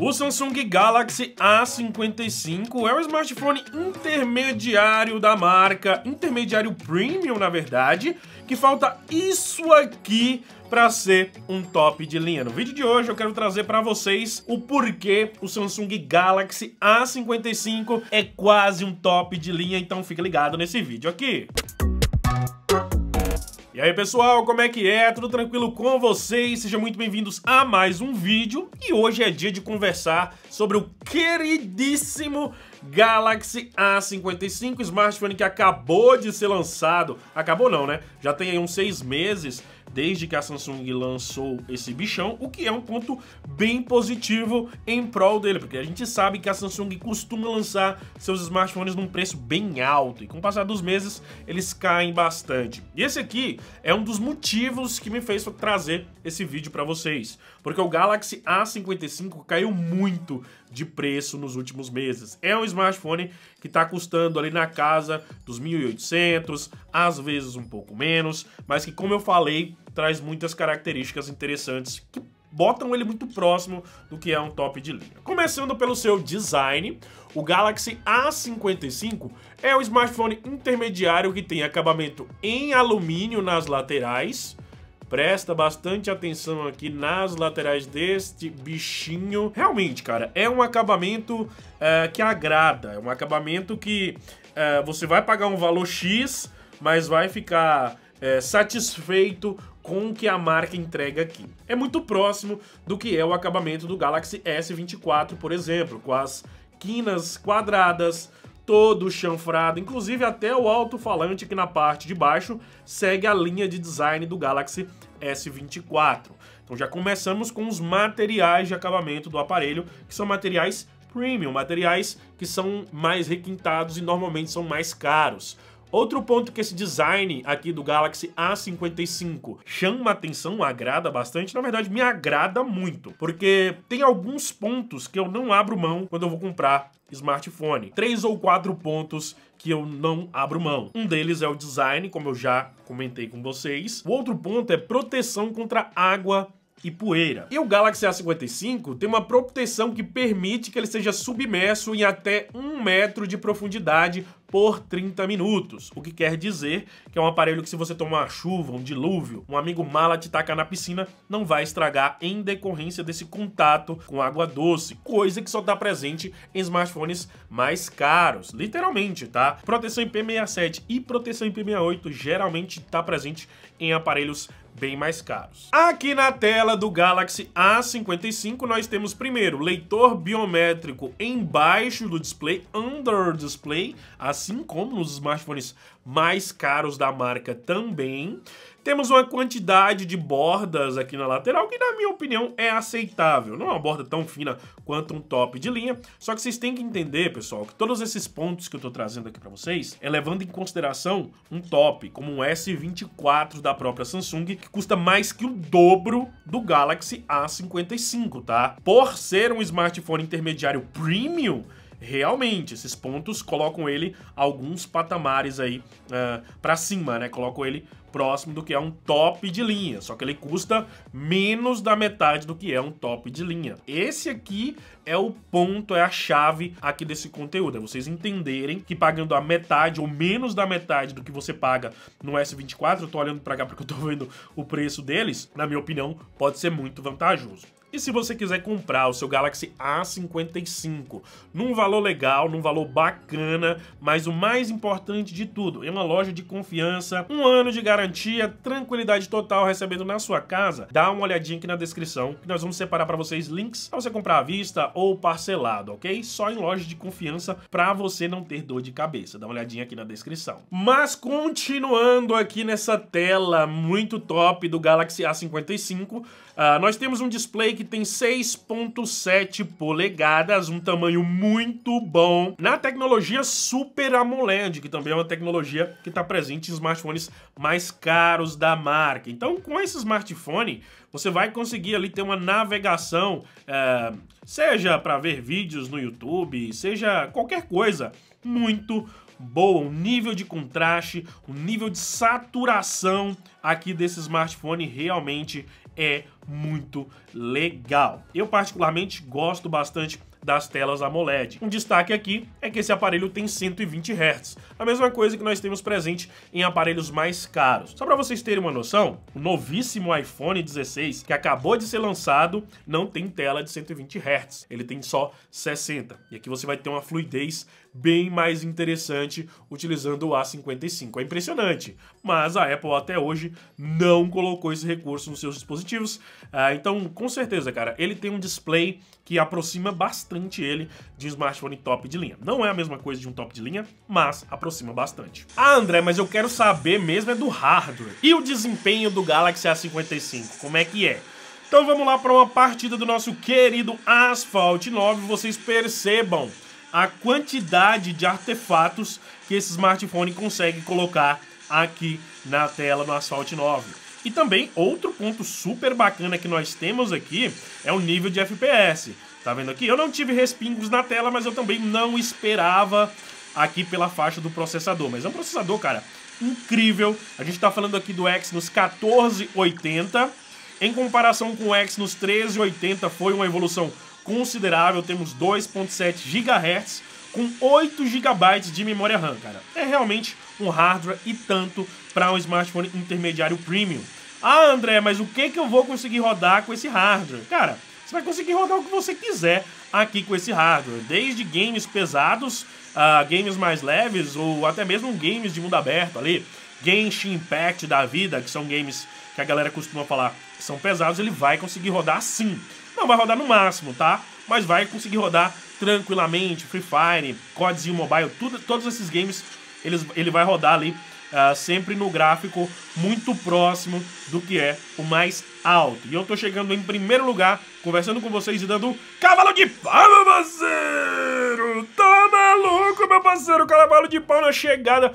O Samsung Galaxy A55 é um smartphone intermediário da marca, intermediário premium, na verdade, que falta isso aqui para ser um top de linha. No vídeo de hoje eu quero trazer para vocês o porquê o Samsung Galaxy A55 é quase um top de linha, então fica ligado nesse vídeo aqui. E aí pessoal, como é que é? Tudo tranquilo com vocês? Sejam muito bem-vindos a mais um vídeo e hoje é dia de conversar sobre o queridíssimo Galaxy A55, smartphone que acabou de ser lançado. Acabou não, né? Já tem aí uns seis meses desde que a Samsung lançou esse bichão, o que é um ponto bem positivo em prol dele, porque a gente sabe que a Samsung costuma lançar seus smartphones num preço bem alto e com o passar dos meses eles caem bastante. E esse aqui é um dos motivos que me fez trazer esse vídeo para vocês porque o Galaxy A55 caiu muito de preço nos últimos meses. É um smartphone que está custando ali na casa dos 1.800, às vezes um pouco menos, mas que, como eu falei, traz muitas características interessantes que botam ele muito próximo do que é um top de linha. Começando pelo seu design, o Galaxy A55 é um smartphone intermediário que tem acabamento em alumínio nas laterais, Presta bastante atenção aqui nas laterais deste bichinho. Realmente, cara, é um acabamento uh, que agrada. É um acabamento que uh, você vai pagar um valor X, mas vai ficar uh, satisfeito com o que a marca entrega aqui. É muito próximo do que é o acabamento do Galaxy S24, por exemplo, com as quinas quadradas, todo chanfrado, inclusive até o alto-falante que na parte de baixo segue a linha de design do Galaxy S24. Então já começamos com os materiais de acabamento do aparelho, que são materiais premium, materiais que são mais requintados e normalmente são mais caros. Outro ponto que esse design aqui do Galaxy A55 chama atenção, agrada bastante, na verdade me agrada muito, porque tem alguns pontos que eu não abro mão quando eu vou comprar smartphone. Três ou quatro pontos que eu não abro mão. Um deles é o design, como eu já comentei com vocês. O outro ponto é proteção contra água e poeira. E o Galaxy A55 tem uma proteção que permite que ele seja submerso em até um metro de profundidade por 30 minutos, o que quer dizer que é um aparelho que se você tomar uma chuva, um dilúvio, um amigo mala te tacar na piscina, não vai estragar em decorrência desse contato com água doce, coisa que só está presente em smartphones mais caros, literalmente, tá? Proteção IP67 e proteção IP68 geralmente está presente em aparelhos bem mais caros. Aqui na tela do Galaxy A55 nós temos primeiro leitor biométrico embaixo do display, under display, a assim como nos smartphones mais caros da marca também. Temos uma quantidade de bordas aqui na lateral que, na minha opinião, é aceitável. Não é uma borda tão fina quanto um top de linha. Só que vocês têm que entender, pessoal, que todos esses pontos que eu estou trazendo aqui para vocês é levando em consideração um top, como um S24 da própria Samsung, que custa mais que o dobro do Galaxy A55, tá? Por ser um smartphone intermediário premium, realmente, esses pontos colocam ele alguns patamares aí uh, para cima, né? Colocam ele próximo do que é um top de linha, só que ele custa menos da metade do que é um top de linha. Esse aqui é o ponto, é a chave aqui desse conteúdo, é vocês entenderem que pagando a metade ou menos da metade do que você paga no S24, eu tô olhando para cá porque eu tô vendo o preço deles, na minha opinião, pode ser muito vantajoso. E se você quiser comprar o seu Galaxy A55 num valor legal, num valor bacana, mas o mais importante de tudo, em uma loja de confiança, um ano de garantia, tranquilidade total recebendo na sua casa, dá uma olhadinha aqui na descrição que nós vamos separar para vocês links para você comprar à vista ou parcelado, ok? Só em lojas de confiança para você não ter dor de cabeça. Dá uma olhadinha aqui na descrição. Mas continuando aqui nessa tela muito top do Galaxy A55, uh, ah, nós temos um display que tem 6.7 polegadas, um tamanho muito bom, na tecnologia Super AMOLED, que também é uma tecnologia que está presente em smartphones mais caros da marca. Então, com esse smartphone, você vai conseguir ali ter uma navegação, é, seja para ver vídeos no YouTube, seja qualquer coisa, muito boa, um nível de contraste, um nível de saturação aqui desse smartphone realmente é muito legal. Eu particularmente gosto bastante das telas AMOLED. Um destaque aqui é que esse aparelho tem 120 Hz, a mesma coisa que nós temos presente em aparelhos mais caros. Só para vocês terem uma noção, o novíssimo iPhone 16, que acabou de ser lançado, não tem tela de 120 Hz, ele tem só 60. E aqui você vai ter uma fluidez bem mais interessante utilizando o A55. É impressionante, mas a Apple até hoje não colocou esse recurso nos seus dispositivos. Ah, então, com certeza, cara, ele tem um display que aproxima bastante bastante ele de um smartphone top de linha. Não é a mesma coisa de um top de linha, mas aproxima bastante. Ah, André, mas eu quero saber mesmo é do hardware. E o desempenho do Galaxy A55, como é que é? Então vamos lá para uma partida do nosso querido Asphalt 9. Vocês percebam a quantidade de artefatos que esse smartphone consegue colocar aqui na tela no Asphalt 9. E também outro ponto super bacana que nós temos aqui é o nível de FPS. Tá vendo aqui? Eu não tive respingos na tela, mas eu também não esperava aqui pela faixa do processador. Mas é um processador, cara, incrível. A gente tá falando aqui do Exynos 1480. Em comparação com o Exynos 1380, foi uma evolução considerável. Temos 2.7 GHz com 8 GB de memória RAM, cara. É realmente um hardware e tanto para um smartphone intermediário premium. Ah, André, mas o que, que eu vou conseguir rodar com esse hardware? Cara, você vai conseguir rodar o que você quiser aqui com esse hardware, desde games pesados ah, games mais leves ou até mesmo games de mundo aberto ali, Genshin Impact da vida, que são games que a galera costuma falar que são pesados, ele vai conseguir rodar sim. Não vai rodar no máximo, tá? Mas vai conseguir rodar tranquilamente, Free Fire, CODzinho Mobile, tudo, todos esses games eles, ele vai rodar ali ah, sempre no gráfico muito próximo do que é o mais alto. E eu tô chegando em primeiro lugar, conversando com vocês e dando um cavalo de pau, meu parceiro! Tá maluco, meu parceiro? Cavalo de pau na chegada.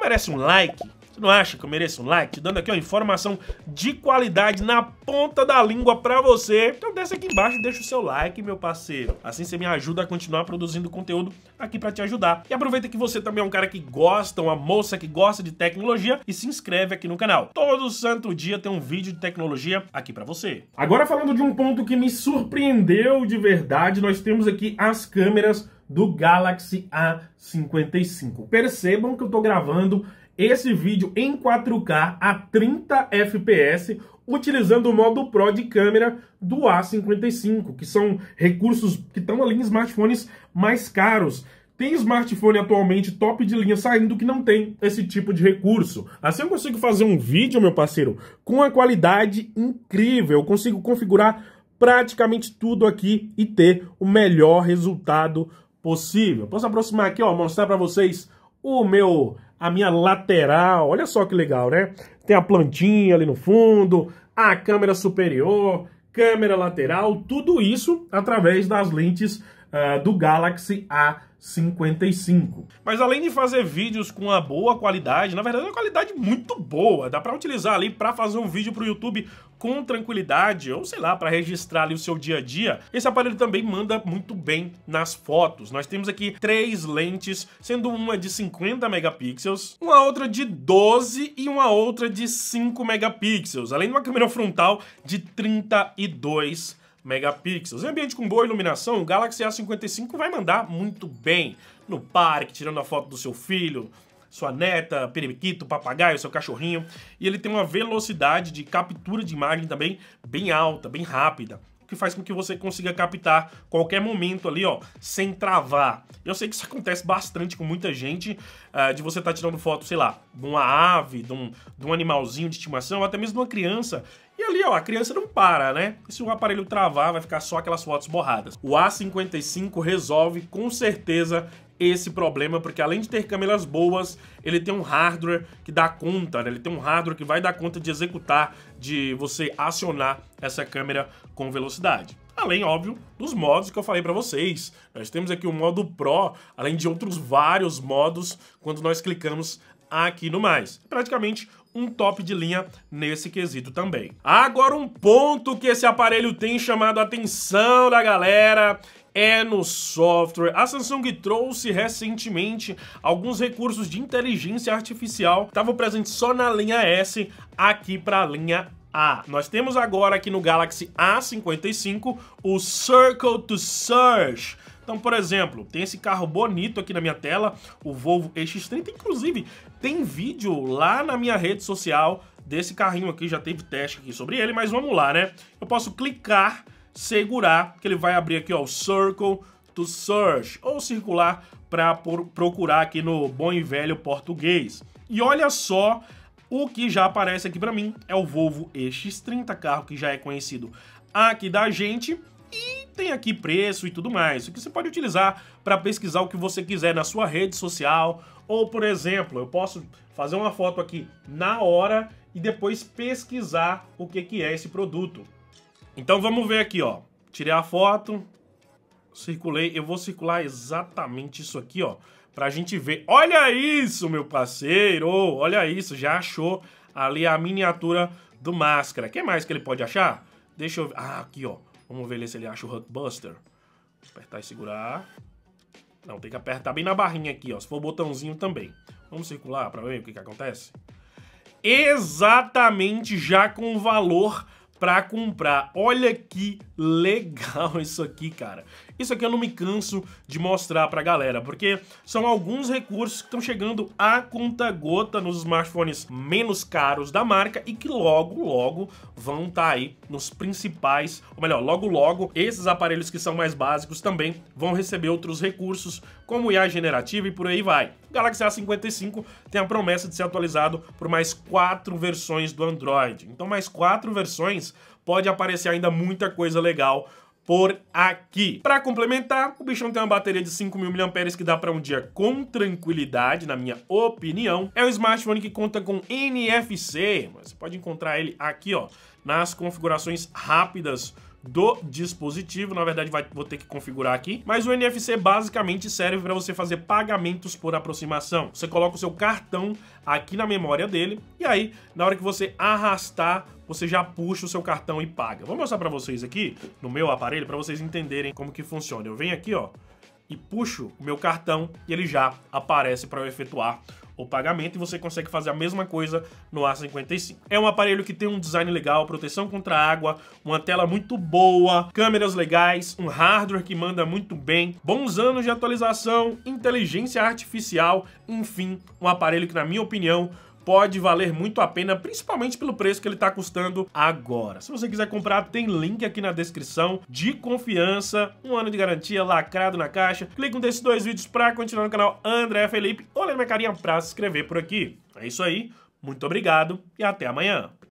Merece um like você não acha que eu mereço um like? Te dando aqui uma informação de qualidade na ponta da língua pra você. Então desce aqui embaixo e deixa o seu like, meu parceiro. Assim você me ajuda a continuar produzindo conteúdo aqui pra te ajudar. E aproveita que você também é um cara que gosta, uma moça que gosta de tecnologia e se inscreve aqui no canal. Todo santo dia tem um vídeo de tecnologia aqui pra você. Agora falando de um ponto que me surpreendeu de verdade, nós temos aqui as câmeras do Galaxy A55. Percebam que eu estou gravando esse vídeo em 4K a 30 FPS utilizando o modo Pro de câmera do A55, que são recursos que estão ali em smartphones mais caros. Tem smartphone atualmente top de linha saindo que não tem esse tipo de recurso. Assim eu consigo fazer um vídeo, meu parceiro, com a qualidade incrível. Eu consigo configurar praticamente tudo aqui e ter o melhor resultado possível. Posso aproximar aqui, ó, mostrar para vocês o meu, a minha lateral. Olha só que legal, né? Tem a plantinha ali no fundo, a câmera superior, câmera lateral, tudo isso através das lentes uh, do Galaxy A 55. Mas além de fazer vídeos com uma boa qualidade, na verdade é uma qualidade muito boa, dá para utilizar ali para fazer um vídeo para o YouTube com tranquilidade, ou sei lá, para registrar ali o seu dia a dia, esse aparelho também manda muito bem nas fotos. Nós temos aqui três lentes, sendo uma de 50 megapixels, uma outra de 12 e uma outra de 5 megapixels, além de uma câmera frontal de 32 megapixels megapixels. Em ambiente com boa iluminação, o Galaxy A55 vai mandar muito bem. No parque, tirando a foto do seu filho, sua neta, periquito, papagaio, seu cachorrinho. E ele tem uma velocidade de captura de imagem também bem alta, bem rápida que faz com que você consiga captar qualquer momento ali, ó, sem travar. Eu sei que isso acontece bastante com muita gente, uh, de você estar tá tirando foto, sei lá, de uma ave, de um, de um animalzinho de estimação, até mesmo de uma criança, e ali, ó, a criança não para, né? E se o aparelho travar, vai ficar só aquelas fotos borradas. O A55 resolve com certeza esse problema, porque além de ter câmeras boas, ele tem um hardware que dá conta, né? ele tem um hardware que vai dar conta de executar, de você acionar essa câmera com velocidade. Além, óbvio, dos modos que eu falei para vocês. Nós temos aqui o modo Pro, além de outros vários modos, quando nós clicamos aqui no mais. Praticamente um top de linha nesse quesito também. Agora um ponto que esse aparelho tem chamado a atenção da galera é no software. A Samsung trouxe recentemente alguns recursos de inteligência artificial que estavam presentes só na linha S aqui para a linha ah, nós temos agora aqui no Galaxy A55 o Circle to Search, então, por exemplo, tem esse carro bonito aqui na minha tela, o Volvo EX30. Inclusive, tem vídeo lá na minha rede social desse carrinho aqui, já teve teste aqui sobre ele, mas vamos lá, né? Eu posso clicar, segurar, que ele vai abrir aqui, ó, o Circle to Search, ou circular para procurar aqui no bom e velho português. E olha só o que já aparece aqui para mim, é o Volvo EX30, carro que já é conhecido aqui da gente, tem aqui preço e tudo mais, que você pode utilizar para pesquisar o que você quiser na sua rede social. Ou, por exemplo, eu posso fazer uma foto aqui na hora e depois pesquisar o que, que é esse produto. Então vamos ver aqui, ó. Tirei a foto, circulei. Eu vou circular exatamente isso aqui, ó, para a gente ver. Olha isso, meu parceiro! Olha isso, já achou ali a miniatura do máscara. O que mais que ele pode achar? Deixa eu ver. Ah, aqui, ó. Vamos ver se ele acha o Buster. Apertar e segurar. Não, tem que apertar bem na barrinha aqui, ó. Se for o botãozinho também. Vamos circular para ver o que, que acontece? Exatamente já com valor para comprar. Olha que legal isso aqui, cara. Isso aqui eu não me canso de mostrar pra galera, porque são alguns recursos que estão chegando a conta gota nos smartphones menos caros da marca e que logo, logo vão estar tá aí nos principais, ou melhor, logo, logo, esses aparelhos que são mais básicos também vão receber outros recursos, como IA generativa e por aí vai. Galaxy A55 tem a promessa de ser atualizado por mais quatro versões do Android. Então, mais quatro versões pode aparecer ainda muita coisa legal por aqui. Para complementar, o bichão tem uma bateria de 5.000 mAh que dá para um dia com tranquilidade, na minha opinião. É um smartphone que conta com NFC, mas você pode encontrar ele aqui, ó, nas configurações rápidas do dispositivo. Na verdade, vai, vou ter que configurar aqui. Mas o NFC basicamente serve para você fazer pagamentos por aproximação. Você coloca o seu cartão aqui na memória dele e aí, na hora que você arrastar você já puxa o seu cartão e paga. Vou mostrar para vocês aqui no meu aparelho para vocês entenderem como que funciona. Eu venho aqui, ó, e puxo o meu cartão e ele já aparece para eu efetuar o pagamento e você consegue fazer a mesma coisa no A55. É um aparelho que tem um design legal, proteção contra água, uma tela muito boa, câmeras legais, um hardware que manda muito bem, bons anos de atualização, inteligência artificial, enfim, um aparelho que na minha opinião pode valer muito a pena, principalmente pelo preço que ele está custando agora. Se você quiser comprar, tem link aqui na descrição, de confiança, um ano de garantia lacrado na caixa. Clica um desses dois vídeos para continuar no canal André Felipe ou ler minha carinha para se inscrever por aqui. É isso aí, muito obrigado e até amanhã.